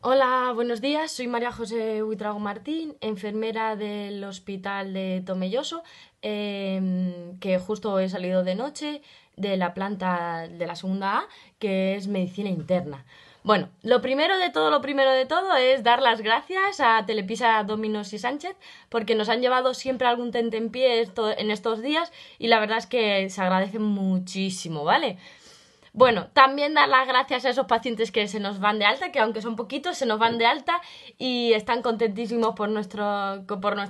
Hola, buenos días. Soy María José Huitrago Martín, enfermera del hospital de Tomelloso, em, que justo he salido de noche de la planta de la segunda A, que es medicina interna. Bueno, lo primero de todo, lo primero de todo es dar las gracias a Telepisa Dominos y Sánchez porque nos han llevado siempre algún tentempié en estos días y la verdad es que se agradece muchísimo, ¿vale? Bueno, también dar las gracias a esos pacientes que se nos van de alta, que aunque son poquitos, se nos van de alta y están contentísimos por, nuestra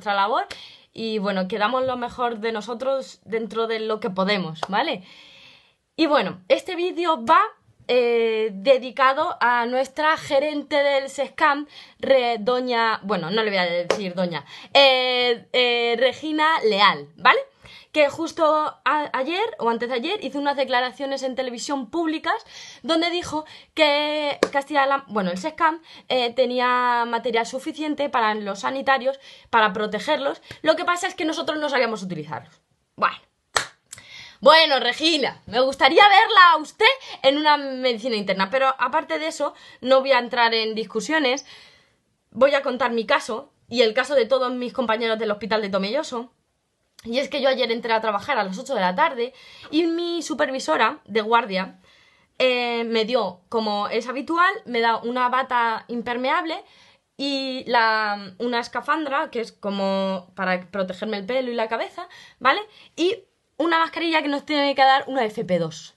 labor. Y bueno, quedamos lo mejor de nosotros dentro de lo que podemos, ¿vale? Y bueno, este vídeo va eh, dedicado a nuestra gerente del SESCAM, doña, bueno, no le voy a decir doña, eh, eh, Regina Leal, ¿vale? que justo ayer o antes de ayer hizo unas declaraciones en televisión públicas donde dijo que Castilla, bueno, el SESCAM eh, tenía material suficiente para los sanitarios, para protegerlos. Lo que pasa es que nosotros no sabíamos utilizarlos. Bueno. Bueno, Regina, me gustaría verla a usted en una medicina interna, pero aparte de eso, no voy a entrar en discusiones. Voy a contar mi caso y el caso de todos mis compañeros del hospital de Tomelloso. Y es que yo ayer entré a trabajar a las 8 de la tarde y mi supervisora de guardia eh, me dio, como es habitual, me da una bata impermeable y una escafandra, que es como para protegerme el pelo y la cabeza, ¿vale? Y una mascarilla que nos tiene que dar una FP2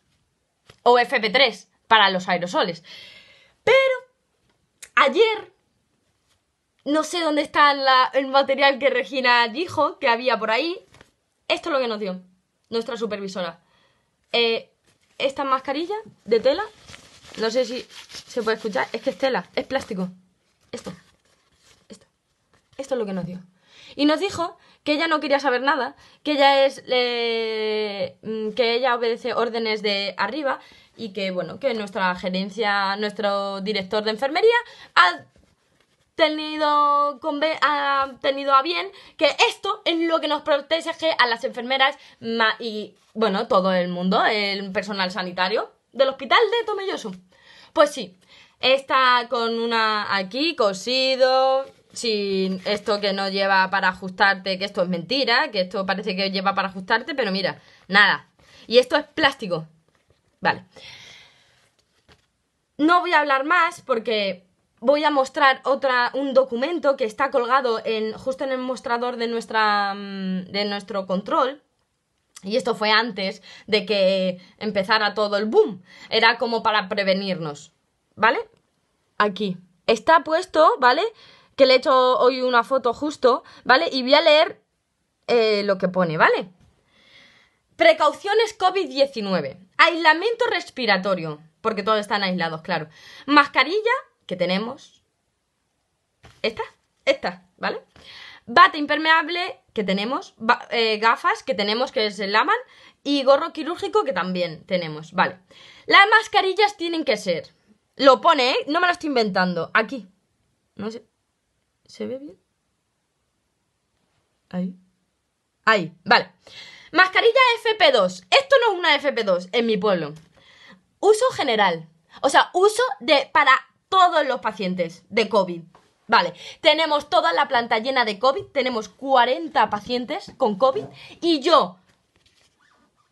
o FP3 para los aerosoles. Pero ayer no sé dónde está el material que Regina dijo que había por ahí, esto es lo que nos dio nuestra supervisora. Eh, esta mascarilla de tela, no sé si se puede escuchar, es que es tela, es plástico. Esto, esto, esto es lo que nos dio. Y nos dijo que ella no quería saber nada, que ella es mm, que ella obedece órdenes de arriba y que bueno, que nuestra gerencia, nuestro director de enfermería ha tenido, ha ah, tenido a bien que esto es lo que nos protege a las enfermeras y, bueno, todo el mundo, el personal sanitario del hospital de Tomelloso. Pues sí, está con una aquí, cosido, sin esto que no lleva para ajustarte, que esto es mentira, que esto parece que lleva para ajustarte, pero mira, nada. Y esto es plástico. Vale. No voy a hablar más porque voy a mostrar otra, un documento que está colgado en, justo en el mostrador de, nuestra, mm, de nuestro control. Y esto fue antes de que empezara todo el boom. Era como para prevenirnos. ¿Vale? Aquí. Está puesto, ¿vale? Que le he hecho hoy una foto justo, ¿vale? Y voy a leer eh, lo que pone, ¿vale? Precauciones COVID-19. Aislamiento respiratorio. Porque todos están aislados, claro. Mascarilla que tenemos. Esta, esta, ¿vale? Bate impermeable que tenemos, eh, gafas que tenemos que se lavan y gorro quirúrgico que también tenemos, ¿vale? Las mascarillas tienen que ser, lo pone, ¿eh? No me lo estoy inventando, aquí. No sé, ¿se ve bien? Ahí. Ahí, vale. Mascarilla FP2. Esto no es una FP2 en mi pueblo. Uso general. O sea, uso de para todos los pacientes de COVID. Vale, tenemos toda la planta llena de COVID, tenemos 40 pacientes con COVID y yo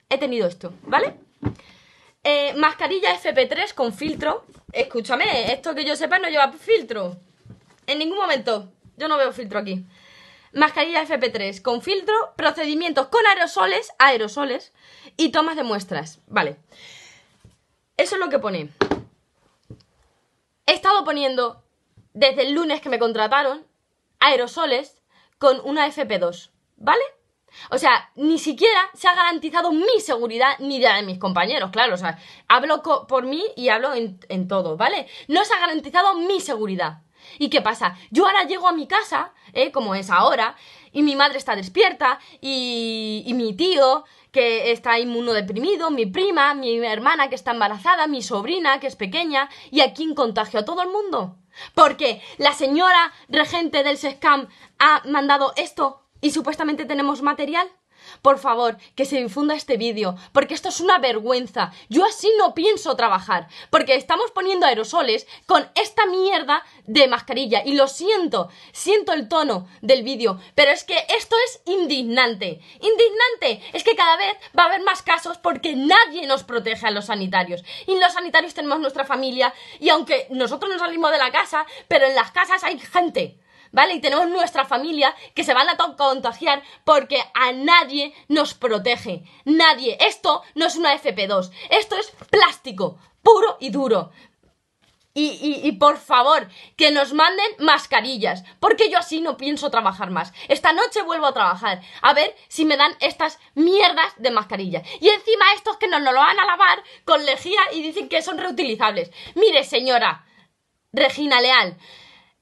he tenido esto, ¿vale? Eh, mascarilla FP3 con filtro. Escúchame, esto que yo sepa no lleva filtro. En ningún momento. Yo no veo filtro aquí. Mascarilla FP3 con filtro, procedimientos con aerosoles, aerosoles y tomas de muestras. Vale. Eso es lo que pone poniendo desde el lunes que me contrataron aerosoles con una FP2, ¿vale? O sea, ni siquiera se ha garantizado mi seguridad ni la de mis compañeros, claro. O sea, hablo por mí y hablo en todo, ¿vale? No se ha garantizado mi seguridad. ¿Y qué pasa? Yo ahora llego a mi casa, ¿eh? como es ahora, y mi madre está despierta, y, mi tío, que está inmunodeprimido, mi prima, mi hermana que está embarazada, mi sobrina que es pequeña, y aquí en contagio a todo el mundo. Porque la señora regente del SESCAM ha mandado esto y supuestamente tenemos material. Por favor, que se difunda este vídeo, porque esto es una vergüenza. Yo así no pienso trabajar, porque estamos poniendo aerosoles con esta mierda de mascarilla. Y lo siento, siento el tono del vídeo, pero es que esto es indignante. Indignante. Es que cada vez va a haber más casos porque nadie nos protege a los sanitarios. Y los sanitarios tenemos nuestra familia, y aunque nosotros no salimos de la casa, pero en las casas hay gente. ¿vale? Y tenemos nuestra familia que se van a contagiar porque a nadie nos protege. Nadie. Esto no es una FP2. Esto es plástico, puro y duro. Y, por favor, que nos manden mascarillas, porque yo así no pienso trabajar más. Esta noche vuelvo a trabajar, a ver si me dan estas mierdas de mascarillas. Y encima estos que nos, nos lo van a lavar con lejía y dicen que son reutilizables. Mire, señora Regina Leal,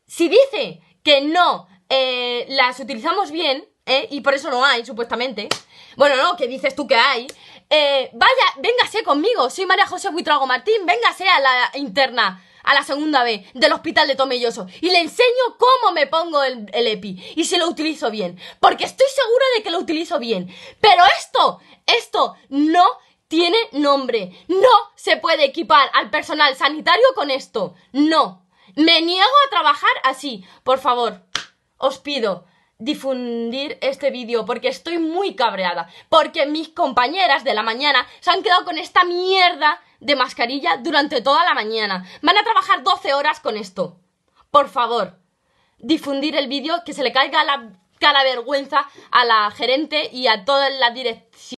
si dice que no eh, las utilizamos bien, eh, y por eso no hay, supuestamente. Bueno, no, que dices tú que hay. Eh, vaya, véngase conmigo, soy María José Huitrago Martín, véngase a la interna a la segunda vez del hospital de Tomelloso y le enseño cómo me pongo el, el, EPI y si lo utilizo bien. Porque estoy segura de que lo utilizo bien. Pero esto, esto no tiene nombre. No se puede equipar al personal sanitario con esto. No. Me niego a trabajar así. Por favor, os pido difundir este vídeo porque estoy muy cabreada. Porque mis compañeras de la mañana se han quedado con esta mierda de mascarilla durante toda la mañana. Van a trabajar 12 horas con esto. Por favor, difundir el vídeo, que se le caiga la cara vergüenza a la gerente y a toda la dirección.